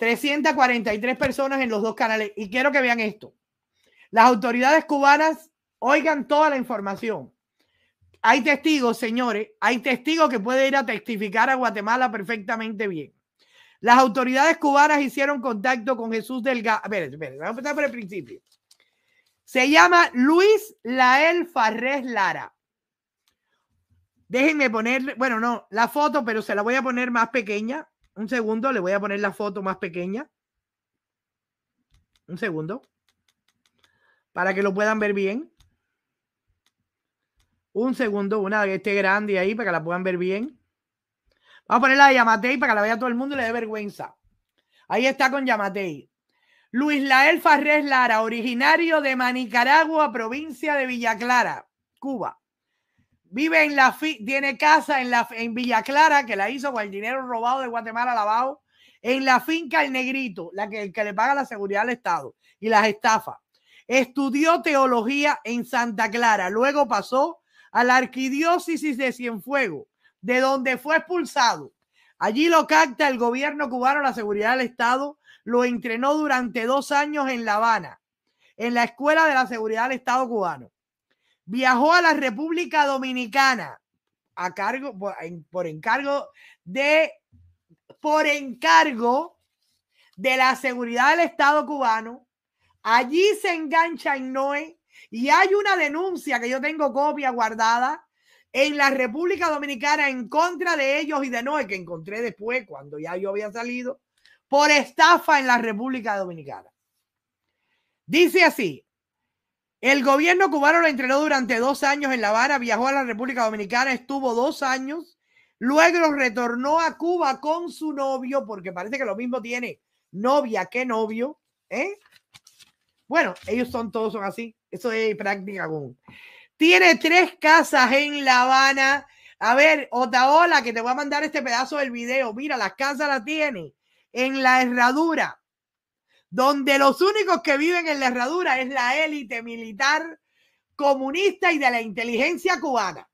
343 personas en los dos canales. Y quiero que vean esto. Las autoridades cubanas oigan toda la información. Hay testigos, señores, hay testigos que pueden ir a testificar a Guatemala perfectamente bien. Las autoridades cubanas hicieron contacto con Jesús Delgado. A vamos a empezar por el principio. Se llama Luis Lael Farrés Lara. Déjenme ponerle, bueno, no, la foto, pero se la voy a poner más pequeña un segundo, le voy a poner la foto más pequeña. Un segundo. Para que lo puedan ver bien. Un segundo, una que esté grande ahí para que la puedan ver bien. Vamos a poner la de Yamatei para que la vea todo el mundo y le dé vergüenza. Ahí está con Yamatei. Luis Lael Farrés Lara, originario de Manicaragua, provincia de Villa Clara, Cuba vive en la, tiene casa en, la, en Villa Clara, que la hizo con el dinero robado de Guatemala lavado, en la finca El Negrito, la que, el que le paga la seguridad del Estado y las estafas. Estudió teología en Santa Clara, luego pasó a la arquidiócesis de Cienfuegos, de donde fue expulsado. Allí lo capta el gobierno cubano, la seguridad del Estado, lo entrenó durante dos años en La Habana, en la Escuela de la Seguridad del Estado cubano viajó a la República Dominicana a cargo, por, encargo de, por encargo de la seguridad del Estado cubano. Allí se engancha en Noé y hay una denuncia que yo tengo copia guardada en la República Dominicana en contra de ellos y de Noé, que encontré después cuando ya yo había salido, por estafa en la República Dominicana. Dice así, el gobierno cubano lo entrenó durante dos años en La Habana, viajó a la República Dominicana, estuvo dos años, luego retornó a Cuba con su novio, porque parece que lo mismo tiene novia que novio. ¿eh? Bueno, ellos son todos son así, eso es práctica común. Tiene tres casas en La Habana. A ver, Otaola, que te voy a mandar este pedazo del video. Mira, las casas las tiene en la herradura, donde los únicos que viven en la herradura es la élite militar comunista y de la inteligencia cubana.